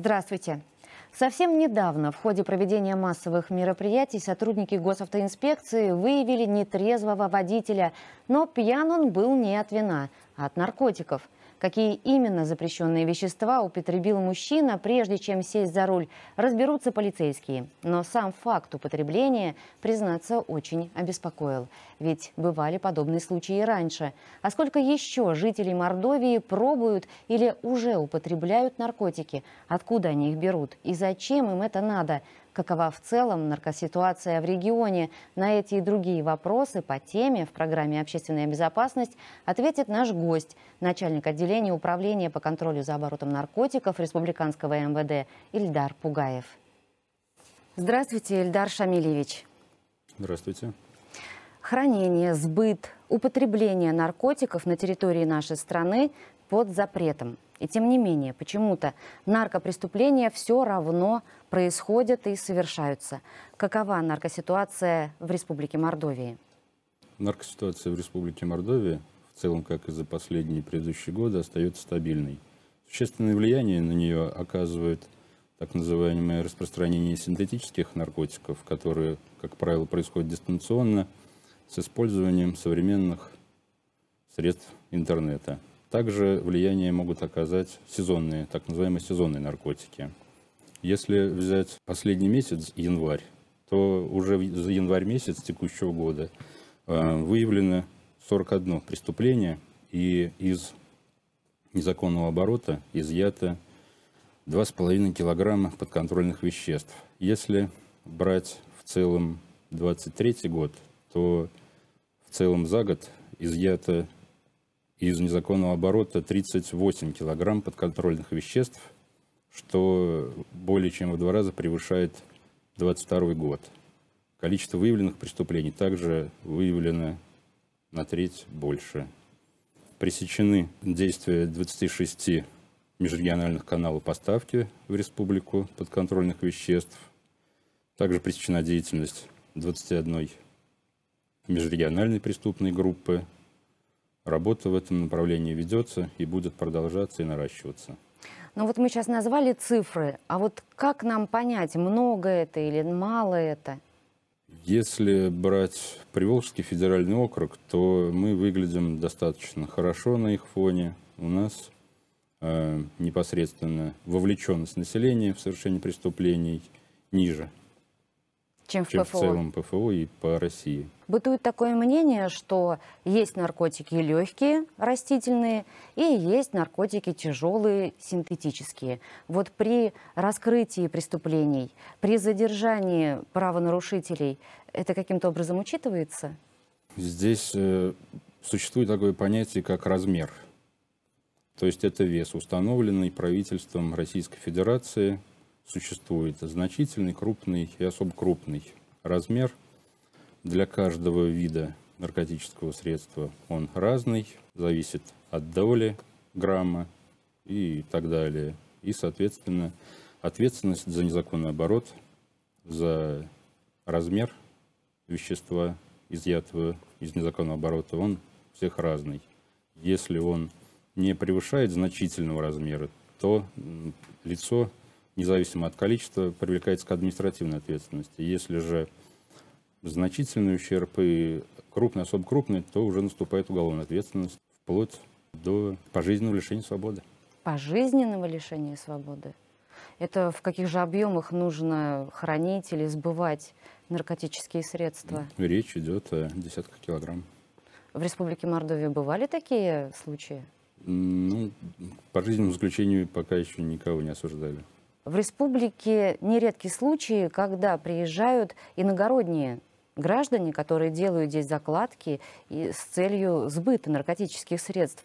Здравствуйте. Совсем недавно в ходе проведения массовых мероприятий сотрудники госавтоинспекции выявили нетрезвого водителя, но пьян он был не от вина, а от наркотиков – Какие именно запрещенные вещества употребил мужчина, прежде чем сесть за руль, разберутся полицейские. Но сам факт употребления, признаться, очень обеспокоил. Ведь бывали подобные случаи и раньше. А сколько еще жителей Мордовии пробуют или уже употребляют наркотики? Откуда они их берут? И зачем им это надо? Какова в целом наркоситуация в регионе? На эти и другие вопросы по теме в программе «Общественная безопасность» ответит наш гость, начальник отделения управления по контролю за оборотом наркотиков Республиканского МВД Ильдар Пугаев. Здравствуйте, Ильдар Шамильевич. Здравствуйте. Хранение, сбыт, употребление наркотиков на территории нашей страны под запретом. И тем не менее, почему-то наркопреступления все равно происходят и совершаются. Какова наркоситуация в Республике Мордовии? Наркоситуация в Республике Мордовия, в целом, как и за последние предыдущие годы, остается стабильной. Существенное влияние на нее оказывает так называемое распространение синтетических наркотиков, которые, как правило, происходят дистанционно с использованием современных средств интернета – также влияние могут оказать сезонные, так называемые сезонные наркотики. Если взять последний месяц, январь, то уже за январь месяц текущего года э, выявлено 41 преступление, и из незаконного оборота изъято 2,5 килограмма подконтрольных веществ. Если брать в целом 2023 год, то в целом за год изъято из незаконного оборота 38 килограмм подконтрольных веществ, что более чем в два раза превышает 2022 год. Количество выявленных преступлений также выявлено на треть больше. Пресечены действия 26 межрегиональных каналов поставки в республику подконтрольных веществ. Также пресечена деятельность 21 межрегиональной преступной группы Работа в этом направлении ведется и будет продолжаться и наращиваться. Но ну вот мы сейчас назвали цифры, а вот как нам понять, много это или мало это? Если брать Приволжский федеральный округ, то мы выглядим достаточно хорошо на их фоне. У нас э, непосредственно вовлеченность населения в совершение преступлений ниже, чем в, чем в целом ПФО и по России. Бытует такое мнение, что есть наркотики легкие, растительные, и есть наркотики тяжелые, синтетические. Вот при раскрытии преступлений, при задержании правонарушителей, это каким-то образом учитывается? Здесь э, существует такое понятие, как размер. То есть это вес, установленный правительством Российской Федерации. Существует значительный, крупный и особо крупный размер – для каждого вида наркотического средства он разный, зависит от доли грамма и так далее. И, соответственно, ответственность за незаконный оборот, за размер вещества, изъятого из незаконного оборота, он всех разный. Если он не превышает значительного размера, то лицо, независимо от количества, привлекается к административной ответственности. Если же значительный ущерб и крупный, особо крупный, то уже наступает уголовная ответственность вплоть до пожизненного лишения свободы. Пожизненного лишения свободы? Это в каких же объемах нужно хранить или сбывать наркотические средства? Речь идет о десятках килограмм. В Республике Мордовия бывали такие случаи? Ну, по жизненному заключению пока еще никого не осуждали. В республике нередки случаи, когда приезжают иногородние граждане, которые делают здесь закладки и с целью сбыта наркотических средств.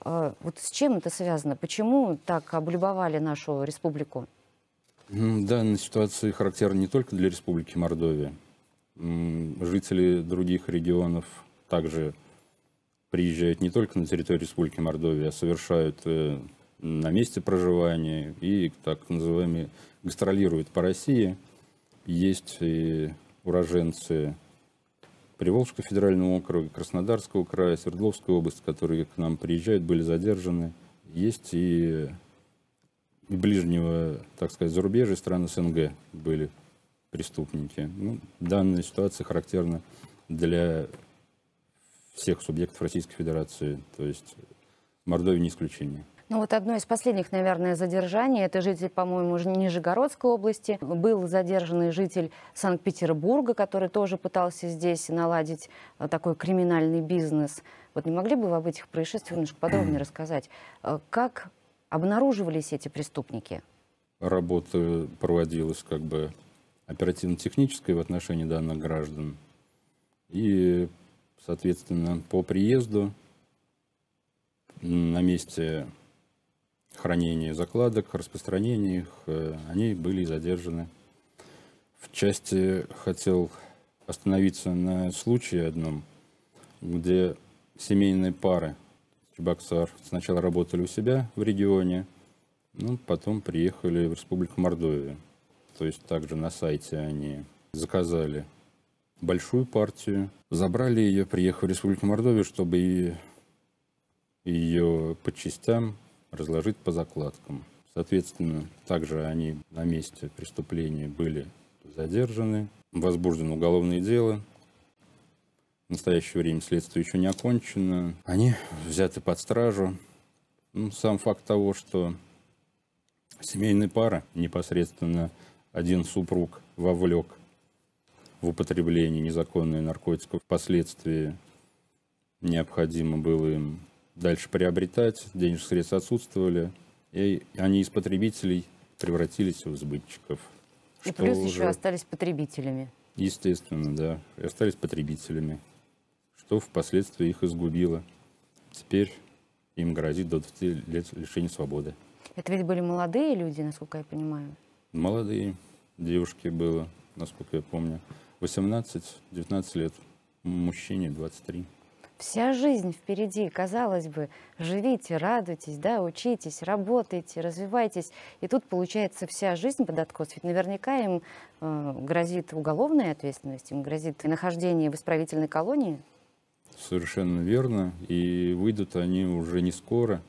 А, вот с чем это связано? Почему так облюбовали нашу республику? Данная ситуация характерна не только для Республики Мордовия. Жители других регионов также приезжают не только на территорию Республики Мордовия, а совершают э, на месте проживания и так называемые гастролируют по России. Есть и уроженцы Приволжского федерального округа, Краснодарского края, Свердловской области, которые к нам приезжают, были задержаны. Есть и ближнего, так сказать, зарубежья, страны СНГ были преступники. Ну, данная ситуация характерна для всех субъектов Российской Федерации, то есть Мордовия не исключение. Ну вот одно из последних, наверное, задержаний, это житель, по-моему, Нижегородской области. Был задержанный житель Санкт-Петербурга, который тоже пытался здесь наладить э, такой криминальный бизнес. Вот не могли бы вы об этих происшествиях немножко подробнее рассказать? Э, как обнаруживались эти преступники? Работа проводилась как бы оперативно-технической в отношении данных граждан. И, соответственно, по приезду на месте хранении закладок, распространении их, э, они были задержаны. В части хотел остановиться на случае одном, где семейные пары Чебоксар сначала работали у себя в регионе, ну, потом приехали в Республику мордовию То есть также на сайте они заказали большую партию, забрали ее, приехали в Республику Мордовию, чтобы ее по частям разложить по закладкам. Соответственно, также они на месте преступления были задержаны, возбуждено уголовное дело. В настоящее время следствие еще не окончено. Они взяты под стражу. Ну, сам факт того, что семейная пара, непосредственно один супруг вовлек в употребление незаконных наркотиков, впоследствии необходимо было им дальше приобретать, денежных средств отсутствовали, и они из потребителей превратились в сбытчиков. И плюс уже... еще остались потребителями. Естественно, да, и остались потребителями, что впоследствии их изгубило. Теперь им грозит до 20 лет лишения свободы. Это ведь были молодые люди, насколько я понимаю? Молодые девушки было, насколько я помню. 18-19 лет, мужчине 23. Вся жизнь впереди, казалось бы, живите, радуйтесь, да, учитесь, работайте, развивайтесь. И тут получается вся жизнь под откос. Ведь наверняка им э, грозит уголовная ответственность, им грозит нахождение в исправительной колонии. Совершенно верно. И выйдут они уже не скоро.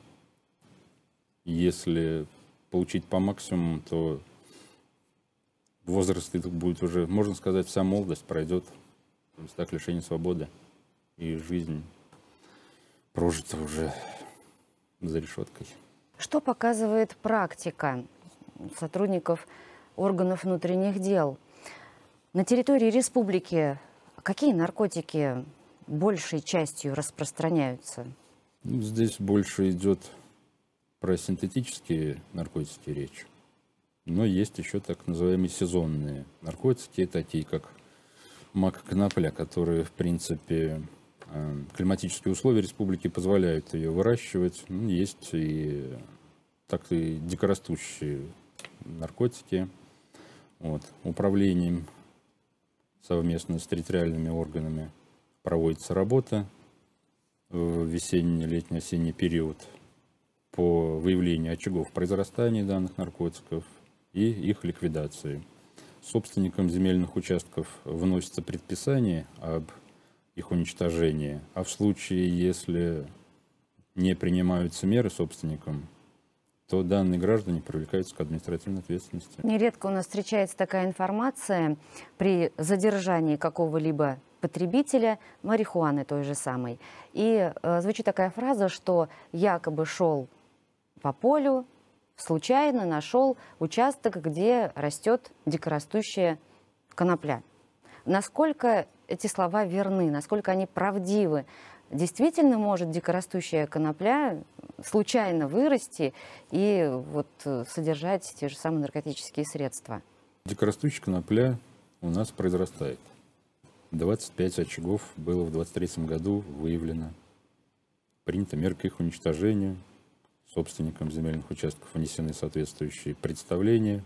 Если получить по максимуму, то возраст их будет уже, можно сказать, вся молодость пройдет. То есть так лишение свободы и жизнь прожита уже за решеткой. Что показывает практика сотрудников органов внутренних дел? На территории республики какие наркотики большей частью распространяются? Ну, здесь больше идет про синтетические наркотики речь. Но есть еще так называемые сезонные наркотики, такие как мак конопля, которые, в принципе, Э, климатические условия республики позволяют ее выращивать. Ну, есть и так и дикорастущие наркотики. Вот. Управлением совместно с территориальными органами проводится работа в весенний, летний, осенний период по выявлению очагов произрастания данных наркотиков и их ликвидации. Собственникам земельных участков вносится предписание об их уничтожении. А в случае, если не принимаются меры собственникам, то данные граждане привлекаются к административной ответственности. Нередко у нас встречается такая информация при задержании какого-либо потребителя марихуаны той же самой. И э, звучит такая фраза, что якобы шел по полю, случайно нашел участок, где растет дикорастущая конопля. Насколько эти слова верны, насколько они правдивы. Действительно может дикорастущая конопля случайно вырасти и вот э, содержать те же самые наркотические средства. Дикорастущая конопля у нас произрастает. 25 очагов было в 23 году выявлено. Принята мера к их уничтожению. Собственникам земельных участков внесены соответствующие представления.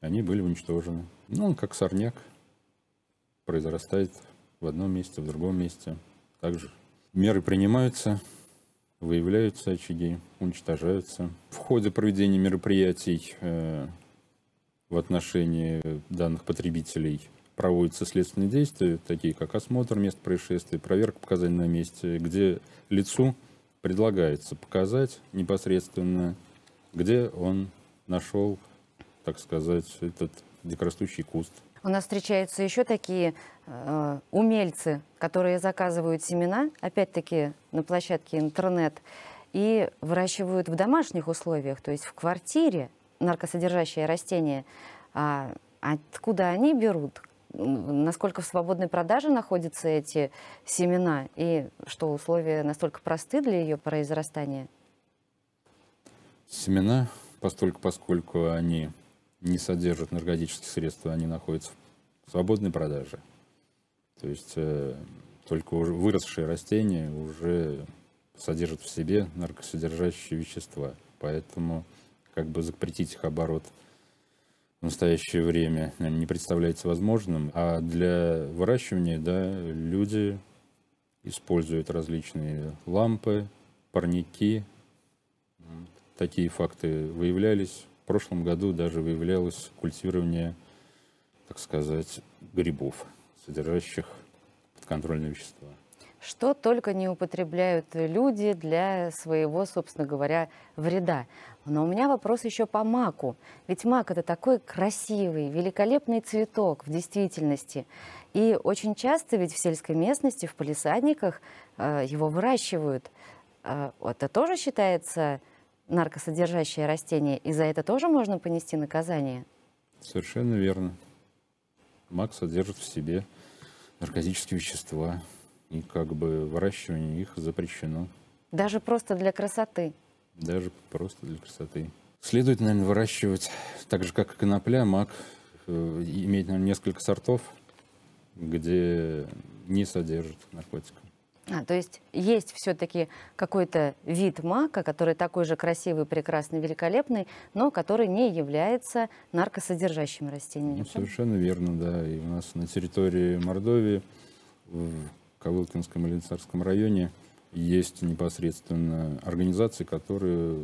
Они были уничтожены. Ну, он как сорняк, произрастает в одном месте, в другом месте. Также меры принимаются, выявляются очаги, уничтожаются. В ходе проведения мероприятий э, в отношении данных потребителей проводятся следственные действия, такие как осмотр мест происшествия, проверка показаний на месте, где лицу предлагается показать непосредственно, где он нашел, так сказать, этот дикорастущий куст, у нас встречаются еще такие э, умельцы, которые заказывают семена, опять-таки на площадке интернет, и выращивают в домашних условиях, то есть в квартире наркосодержащие растения. А откуда они берут? Насколько в свободной продаже находятся эти семена? И что условия настолько просты для ее произрастания? Семена, поскольку они не содержат наркотических средств, они находятся в свободной продаже. То есть э, только уже выросшие растения уже содержат в себе наркосодержащие вещества. Поэтому как бы запретить их оборот в настоящее время наверное, не представляется возможным. А для выращивания да, люди используют различные лампы, парники. Такие факты выявлялись в прошлом году даже выявлялось культивирование, так сказать, грибов, содержащих подконтрольные вещества. Что только не употребляют люди для своего, собственно говоря, вреда. Но у меня вопрос еще по маку. Ведь мак это такой красивый, великолепный цветок в действительности. И очень часто ведь в сельской местности, в полисадниках э, его выращивают. Э, это тоже считается наркосодержащее растение, и за это тоже можно понести наказание? Совершенно верно. Мак содержит в себе наркотические вещества, и как бы выращивание их запрещено. Даже просто для красоты? Даже просто для красоты. Следует, наверное, выращивать, так же, как и конопля, мак, э, иметь наверное, несколько сортов, где не содержит наркотиков. А, то есть есть все-таки какой-то вид мака, который такой же красивый, прекрасный, великолепный, но который не является наркосодержащим растением. Ну, совершенно верно, да. И у нас на территории Мордовии, в Ковылкинском или Царском районе, есть непосредственно организации, которые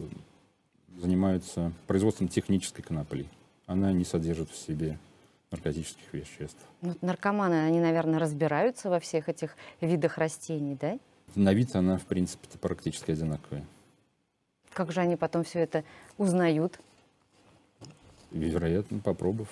занимаются производством технической конопли. Она не содержит в себе наркотических веществ. Ну, наркоманы, они, наверное, разбираются во всех этих видах растений, да? На вид она, в принципе, практически одинаковая. Как же они потом все это узнают? Вероятно, попробов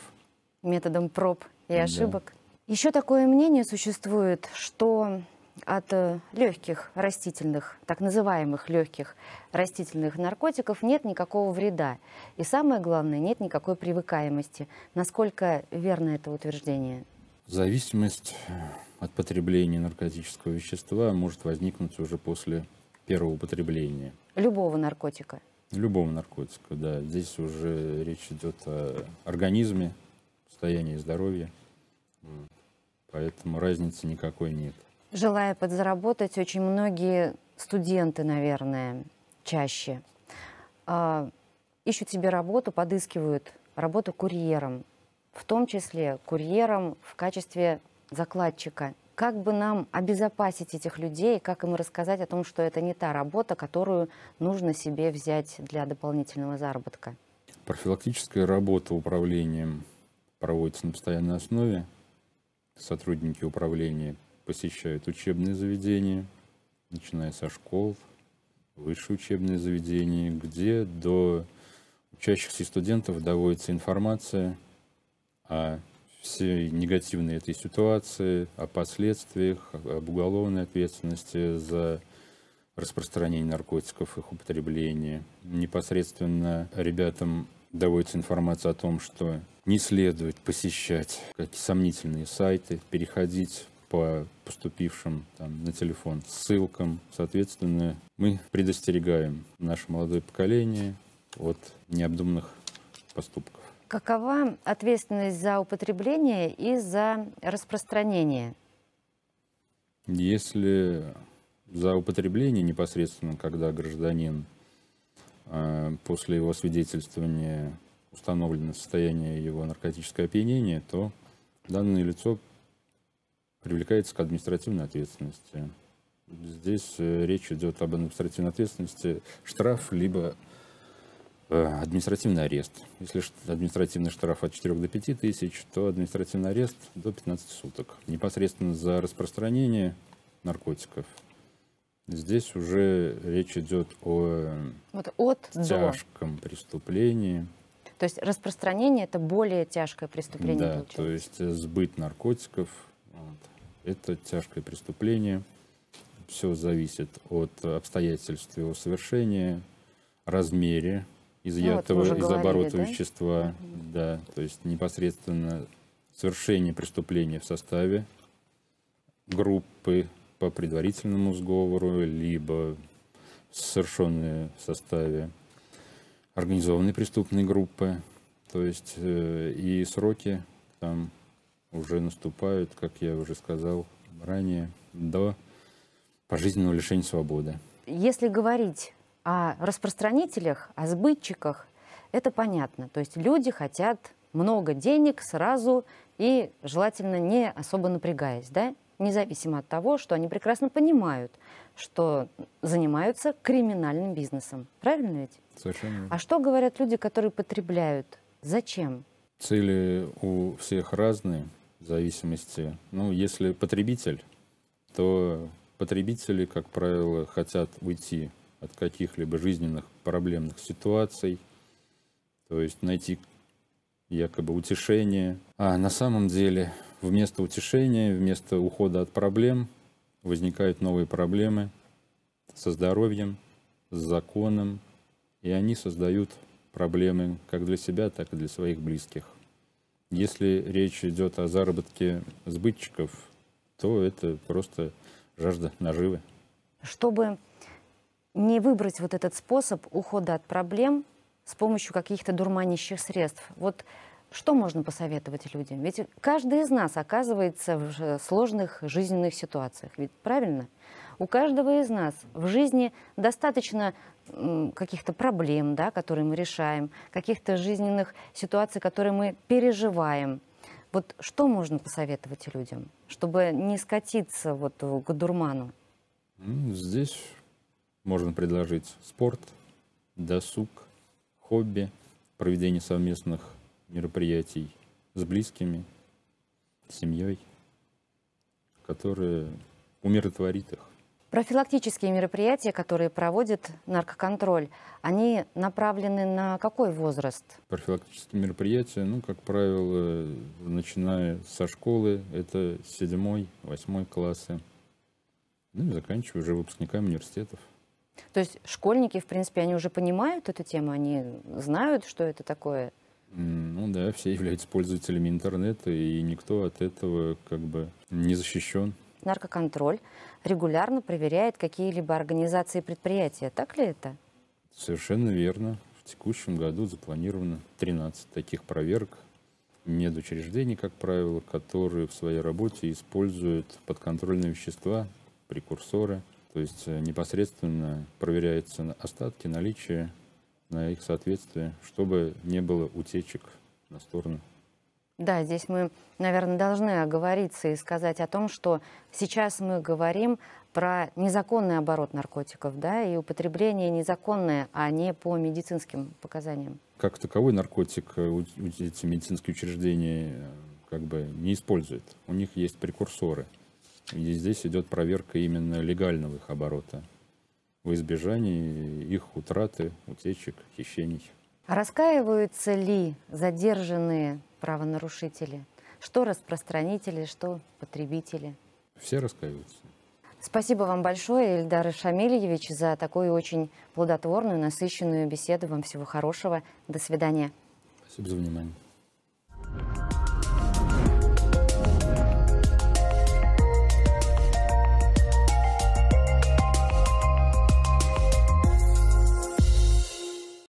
Методом проб и ошибок. Да. Еще такое мнение существует, что от э, легких растительных, так называемых легких растительных наркотиков нет никакого вреда. И самое главное, нет никакой привыкаемости. Насколько верно это утверждение? Зависимость э, от потребления наркотического вещества может возникнуть уже после первого употребления. Любого наркотика? Любого наркотика, да. Здесь уже речь идет о организме, состоянии здоровья. Поэтому разницы никакой нет. Желая подзаработать, очень многие студенты, наверное, чаще а, ищут себе работу, подыскивают работу курьером, в том числе курьером в качестве закладчика. Как бы нам обезопасить этих людей, как им рассказать о том, что это не та работа, которую нужно себе взять для дополнительного заработка? Профилактическая работа управлением проводится на постоянной основе. Сотрудники управления посещают учебные заведения, начиная со школ, высшие учебные заведения, где до учащихся и студентов доводится информация о всей негативной этой ситуации, о последствиях, об уголовной ответственности за распространение наркотиков, их употребление. Непосредственно ребятам доводится информация о том, что не следует посещать какие то сомнительные сайты, переходить по поступившим там, на телефон ссылкам. Соответственно, мы предостерегаем наше молодое поколение от необдуманных поступков. Какова ответственность за употребление и за распространение? Если за употребление непосредственно, когда гражданин э, после его свидетельствования установлено состояние его наркотического опьянения, то данное лицо привлекается к административной ответственности. Здесь э, речь идет об административной ответственности, штраф, либо э, административный арест. Если административный штраф от 4 до 5 тысяч, то административный арест до 15 суток. Непосредственно за распространение наркотиков. Здесь уже речь идет о вот от тяжком до. преступлении. То есть распространение это более тяжкое преступление. Да, получается. то есть сбыт наркотиков это тяжкое преступление. Все зависит от обстоятельств его совершения, размере изъятого ну, вот из оборота да? вещества, угу. да, то есть непосредственно совершение преступления в составе группы по предварительному сговору, либо совершенные в составе организованной преступной группы, то есть э, и сроки там уже наступают, как я уже сказал ранее, до пожизненного лишения свободы. Если говорить о распространителях, о сбытчиках, это понятно. То есть люди хотят много денег сразу и желательно не особо напрягаясь, да? независимо от того, что они прекрасно понимают, что занимаются криминальным бизнесом. Правильно ведь? Совершенно. А что говорят люди, которые потребляют? Зачем? Цели у всех разные в зависимости. Ну, если потребитель, то потребители, как правило, хотят уйти от каких-либо жизненных проблемных ситуаций, то есть найти якобы утешение. А на самом деле вместо утешения, вместо ухода от проблем возникают новые проблемы со здоровьем, с законом, и они создают проблемы как для себя, так и для своих близких. Если речь идет о заработке сбытчиков, то это просто жажда наживы. Чтобы не выбрать вот этот способ ухода от проблем с помощью каких-то дурманящих средств, вот что можно посоветовать людям? Ведь каждый из нас оказывается в сложных жизненных ситуациях, ведь правильно? У каждого из нас в жизни достаточно каких-то проблем, да, которые мы решаем, каких-то жизненных ситуаций, которые мы переживаем. Вот что можно посоветовать людям, чтобы не скатиться вот к дурману? Здесь можно предложить спорт, досуг, хобби, проведение совместных мероприятий с близкими, семьей, которые умиротворит их. Профилактические мероприятия, которые проводит наркоконтроль, они направлены на какой возраст? Профилактические мероприятия, ну, как правило, начиная со школы, это седьмой, восьмой классы, ну и заканчивая уже выпускниками университетов. То есть школьники, в принципе, они уже понимают эту тему, они знают, что это такое? Ну да, все являются пользователями интернета, и никто от этого как бы не защищен наркоконтроль регулярно проверяет какие-либо организации и предприятия. Так ли это? Совершенно верно. В текущем году запланировано 13 таких проверок медучреждений, как правило, которые в своей работе используют подконтрольные вещества, прекурсоры, то есть э, непосредственно проверяются остатки, наличие на их соответствие, чтобы не было утечек на сторону да, здесь мы, наверное, должны оговориться и сказать о том, что сейчас мы говорим про незаконный оборот наркотиков, да, и употребление незаконное, а не по медицинским показаниям. Как таковой наркотик э, эти медицинские учреждения э, как бы не используют. У них есть прекурсоры. И здесь идет проверка именно легального их оборота в избежании их утраты, утечек, хищений. Раскаиваются ли задержанные правонарушители? Что распространители, что потребители? Все раскаиваются. Спасибо вам большое, Ильдар Шамильевич, за такую очень плодотворную, насыщенную беседу. Вам всего хорошего. До свидания. Спасибо за внимание.